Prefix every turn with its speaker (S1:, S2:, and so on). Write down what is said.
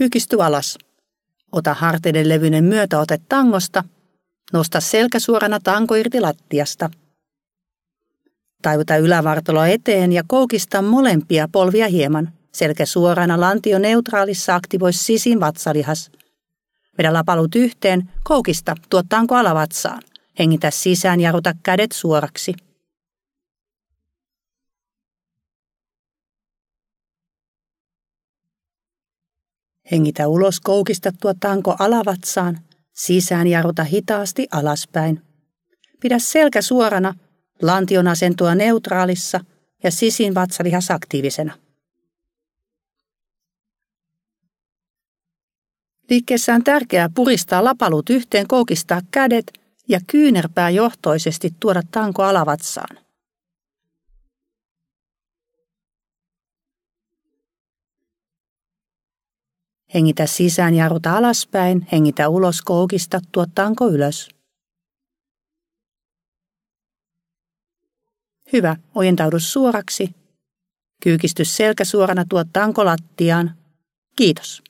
S1: Kykisty alas. Ota harteiden levyinen myötäote tangosta. Nosta selkä suorana tanko irti lattiasta. Taivuta ylävartalo eteen ja koukista molempia polvia hieman. Selkä suorana lantio neutraalissa aktivoi sisin vatsalihas. Vedä lapalut yhteen, koukista, tuottaanko alavatsaan. Hengitä sisään ja ruta kädet suoraksi. Hengitä ulos koukistettua tanko alavatsaan, sisään jarruta hitaasti alaspäin. Pidä selkä suorana, lantion asentua neutraalissa ja sisin vatsalihas aktiivisena. Liikkeessä on tärkeää puristaa lapalut yhteen, koukistaa kädet ja kyynärpää johtoisesti tuoda tanko alavatsaan. Hengitä sisään, jarruta alaspäin, hengitä ulos koukista, tuottaanko ylös. Hyvä, ojentaudu suoraksi. Kyykisty selkä suorana tuottaanko lattiaan. Kiitos.